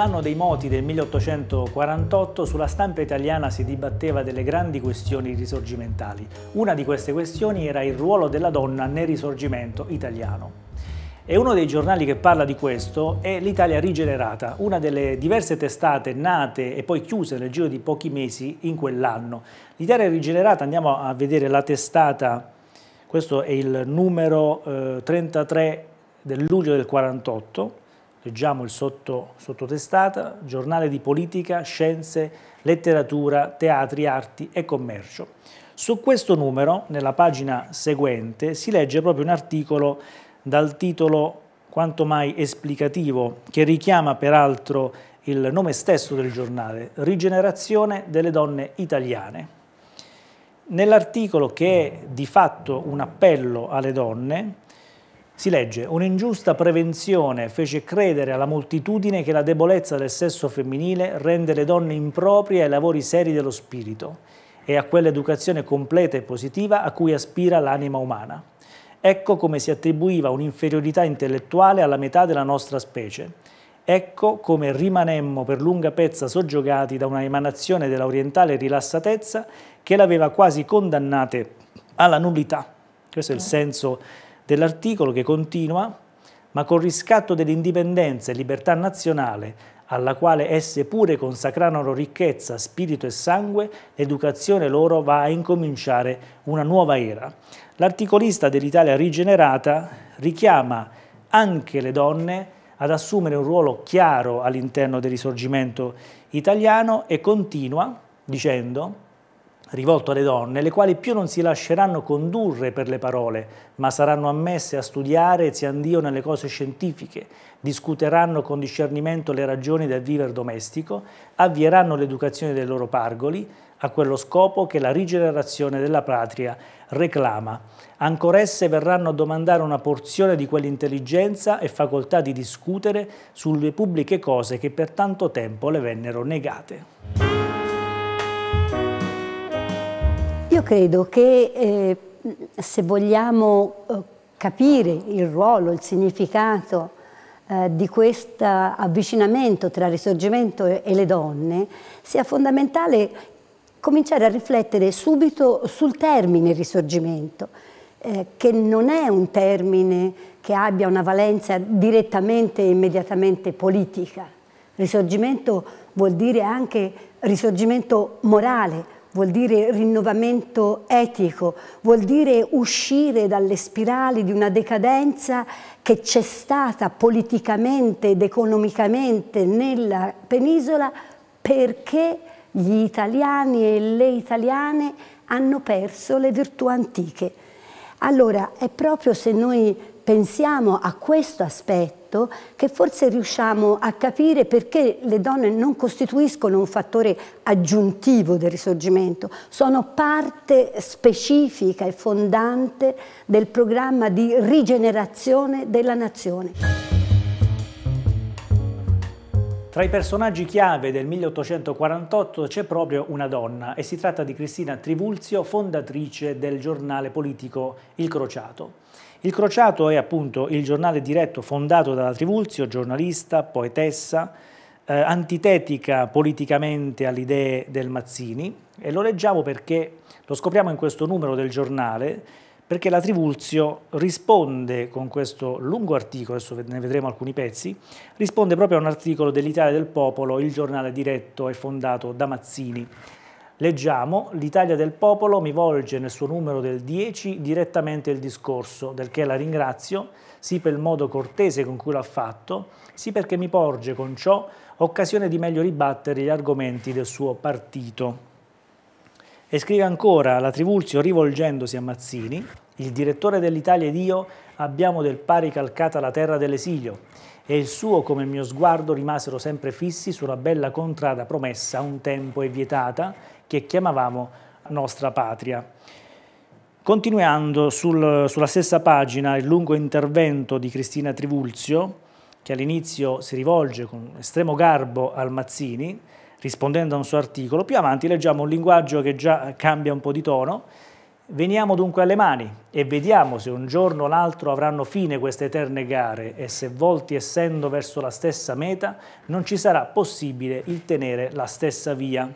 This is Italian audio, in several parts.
Nell'anno dei moti del 1848 sulla stampa italiana si dibatteva delle grandi questioni risorgimentali. Una di queste questioni era il ruolo della donna nel risorgimento italiano. E uno dei giornali che parla di questo è l'Italia Rigenerata, una delle diverse testate nate e poi chiuse nel giro di pochi mesi in quell'anno. L'Italia Rigenerata, andiamo a vedere la testata, questo è il numero eh, 33 del luglio del 48, Leggiamo il sotto, sottotestata, giornale di politica, scienze, letteratura, teatri, arti e commercio. Su questo numero, nella pagina seguente, si legge proprio un articolo dal titolo quanto mai esplicativo, che richiama peraltro il nome stesso del giornale, Rigenerazione delle donne italiane. Nell'articolo che è di fatto un appello alle donne, si legge, un'ingiusta prevenzione fece credere alla moltitudine che la debolezza del sesso femminile rende le donne improprie ai lavori seri dello spirito e a quell'educazione completa e positiva a cui aspira l'anima umana. Ecco come si attribuiva un'inferiorità intellettuale alla metà della nostra specie. Ecco come rimanemmo per lunga pezza soggiogati da una emanazione della orientale rilassatezza che l'aveva quasi condannate alla nullità. Questo è il senso dell'articolo che continua ma col riscatto dell'indipendenza e libertà nazionale, alla quale esse pure consacrarono ricchezza, spirito e sangue, l'educazione loro va a incominciare una nuova era. L'articolista dell'Italia rigenerata richiama anche le donne ad assumere un ruolo chiaro all'interno del risorgimento italiano e continua dicendo rivolto alle donne, le quali più non si lasceranno condurre per le parole, ma saranno ammesse a studiare e si andio nelle cose scientifiche, discuteranno con discernimento le ragioni del viver domestico, avvieranno l'educazione dei loro pargoli, a quello scopo che la rigenerazione della patria reclama. Ancor esse verranno a domandare una porzione di quell'intelligenza e facoltà di discutere sulle pubbliche cose che per tanto tempo le vennero negate. Io credo che eh, se vogliamo eh, capire il ruolo, il significato eh, di questo avvicinamento tra risorgimento e, e le donne, sia fondamentale cominciare a riflettere subito sul termine risorgimento, eh, che non è un termine che abbia una valenza direttamente e immediatamente politica. Risorgimento vuol dire anche risorgimento morale, vuol dire rinnovamento etico, vuol dire uscire dalle spirali di una decadenza che c'è stata politicamente ed economicamente nella penisola perché gli italiani e le italiane hanno perso le virtù antiche. Allora, è proprio se noi pensiamo a questo aspetto che forse riusciamo a capire perché le donne non costituiscono un fattore aggiuntivo del risorgimento, sono parte specifica e fondante del programma di rigenerazione della nazione. Tra i personaggi chiave del 1848 c'è proprio una donna e si tratta di Cristina Trivulzio, fondatrice del giornale politico Il Crociato. Il Crociato è appunto il giornale diretto fondato dalla Trivulzio, giornalista, poetessa, eh, antitetica politicamente alle idee del Mazzini e lo leggiamo perché lo scopriamo in questo numero del giornale perché la Trivulzio risponde con questo lungo articolo, adesso ne vedremo alcuni pezzi, risponde proprio a un articolo dell'Italia del Popolo, il giornale diretto e fondato da Mazzini. Leggiamo, l'Italia del popolo mi volge nel suo numero del 10 direttamente il discorso, del che la ringrazio, sì per il modo cortese con cui l'ha fatto, sì perché mi porge con ciò occasione di meglio ribattere gli argomenti del suo partito. E scrive ancora la Trivulzio rivolgendosi a Mazzini, il direttore dell'Italia ed io abbiamo del pari calcata la terra dell'esilio e il suo come il mio sguardo rimasero sempre fissi sulla bella contrada promessa un tempo e vietata che chiamavamo nostra patria. Continuando sul, sulla stessa pagina il lungo intervento di Cristina Trivulzio, che all'inizio si rivolge con estremo garbo al Mazzini, rispondendo a un suo articolo, più avanti leggiamo un linguaggio che già cambia un po' di tono. Veniamo dunque alle mani e vediamo se un giorno o l'altro avranno fine queste eterne gare e se volti essendo verso la stessa meta non ci sarà possibile il tenere la stessa via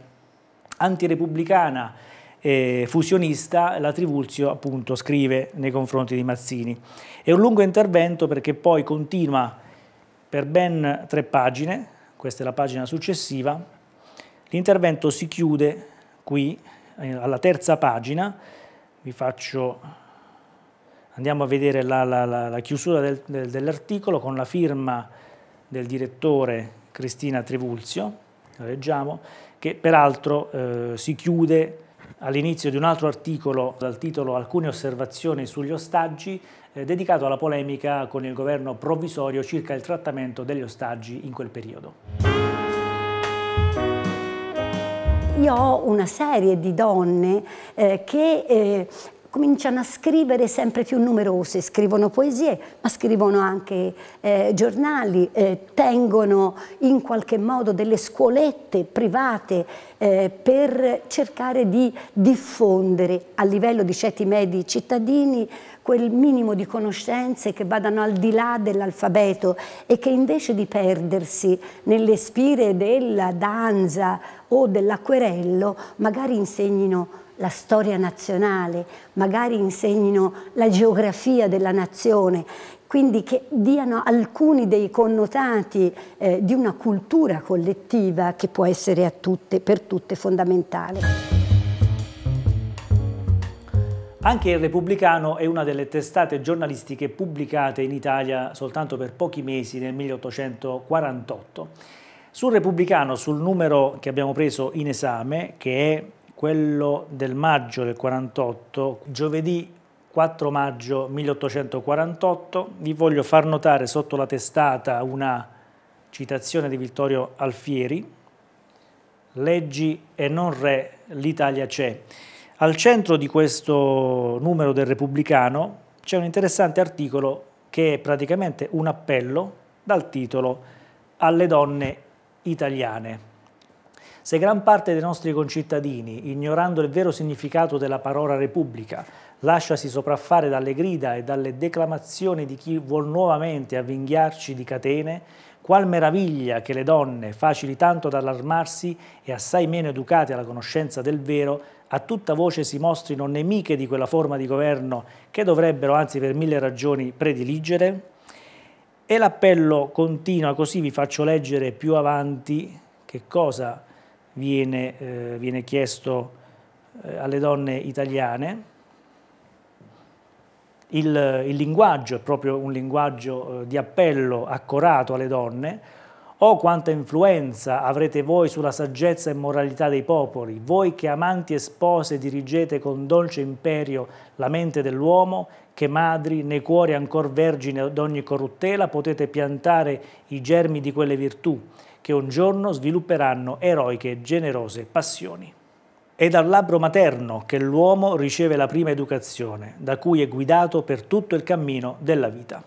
antirepubblicana e fusionista, la Trivulzio appunto scrive nei confronti di Mazzini. È un lungo intervento perché poi continua per ben tre pagine, questa è la pagina successiva, l'intervento si chiude qui alla terza pagina, vi faccio, andiamo a vedere la, la, la, la chiusura del, del, dell'articolo con la firma del direttore Cristina Trivulzio, leggiamo, che peraltro eh, si chiude all'inizio di un altro articolo dal titolo Alcune osservazioni sugli ostaggi, eh, dedicato alla polemica con il governo provvisorio circa il trattamento degli ostaggi in quel periodo. Io ho una serie di donne eh, che eh, cominciano a scrivere sempre più numerose, scrivono poesie, ma scrivono anche eh, giornali, eh, tengono in qualche modo delle scuolette private eh, per cercare di diffondere a livello di ceti medi cittadini quel minimo di conoscenze che vadano al di là dell'alfabeto e che invece di perdersi nelle spire della danza o dell'acquerello magari insegnino la storia nazionale, magari insegnino la geografia della nazione, quindi che diano alcuni dei connotati eh, di una cultura collettiva che può essere a tutte, per tutte fondamentale. Anche il Repubblicano è una delle testate giornalistiche pubblicate in Italia soltanto per pochi mesi nel 1848. Sul Repubblicano, sul numero che abbiamo preso in esame, che è quello del maggio del 48, giovedì 4 maggio 1848, vi voglio far notare sotto la testata una citazione di Vittorio Alfieri, Leggi e non re, l'Italia c'è. Al centro di questo numero del Repubblicano c'è un interessante articolo che è praticamente un appello dal titolo Alle donne italiane. Se gran parte dei nostri concittadini, ignorando il vero significato della parola Repubblica, lasciasi sopraffare dalle grida e dalle declamazioni di chi vuol nuovamente avvinghiarci di catene, qual meraviglia che le donne, facili tanto ad allarmarsi e assai meno educate alla conoscenza del vero, a tutta voce si mostrino nemiche di quella forma di governo che dovrebbero anzi per mille ragioni prediligere? E l'appello continua, così vi faccio leggere più avanti che cosa viene, eh, viene chiesto eh, alle donne italiane. Il, il, linguaggio è proprio un linguaggio eh, di appello accorato alle donne, Oh, quanta influenza avrete voi sulla saggezza e moralità dei popoli, voi che amanti e spose dirigete con dolce imperio la mente dell'uomo, che madri, nei cuori ancor vergini ad ogni corruttela, potete piantare i germi di quelle virtù, che un giorno svilupperanno eroiche e generose passioni. È dal labbro materno che l'uomo riceve la prima educazione, da cui è guidato per tutto il cammino della vita.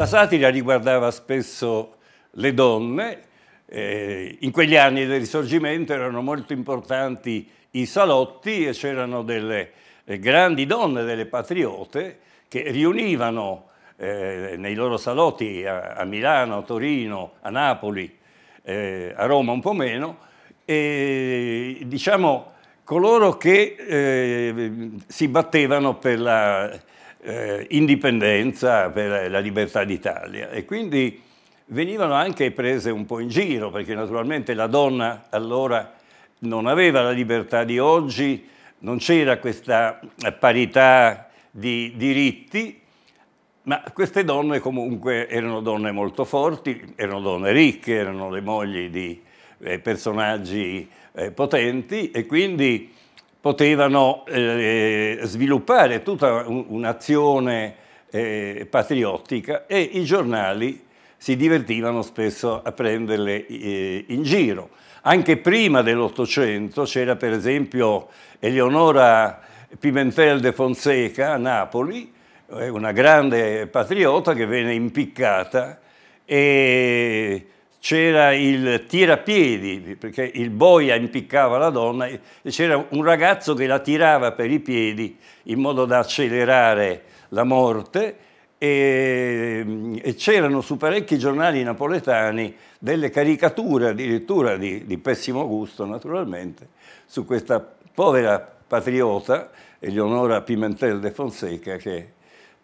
La satira riguardava spesso le donne, eh, in quegli anni del risorgimento erano molto importanti i salotti e c'erano delle eh, grandi donne, delle patriote, che riunivano eh, nei loro salotti a, a, Milano, a Torino, a Napoli, eh, a Roma un po' meno, e diciamo coloro che eh, si battevano per la eh, indipendenza, per la libertà d'Italia. E quindi venivano anche prese un po' in giro, perché naturalmente la donna allora non aveva la libertà di oggi, non c'era questa parità di diritti, ma queste donne comunque erano donne molto forti, erano donne ricche, erano le mogli di eh, personaggi eh, potenti e quindi potevano eh, sviluppare tutta un'azione eh, patriottica e i giornali si divertivano spesso a prenderle eh, in giro. Anche prima dell'Ottocento c'era per esempio Eleonora Pimentel de Fonseca a Napoli, eh, una grande patriota che venne impiccata e c'era il tirapiedi, perché il boia impiccava la donna, e c'era un ragazzo che la tirava per i piedi in modo da accelerare la morte e, e c'erano su parecchi giornali napoletani delle caricature addirittura di, di pessimo gusto naturalmente su questa povera patriota Eleonora Pimentel de Fonseca che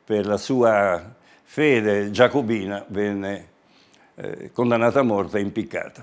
per la sua fede giacobina venne eh, condannata a morte e impiccata.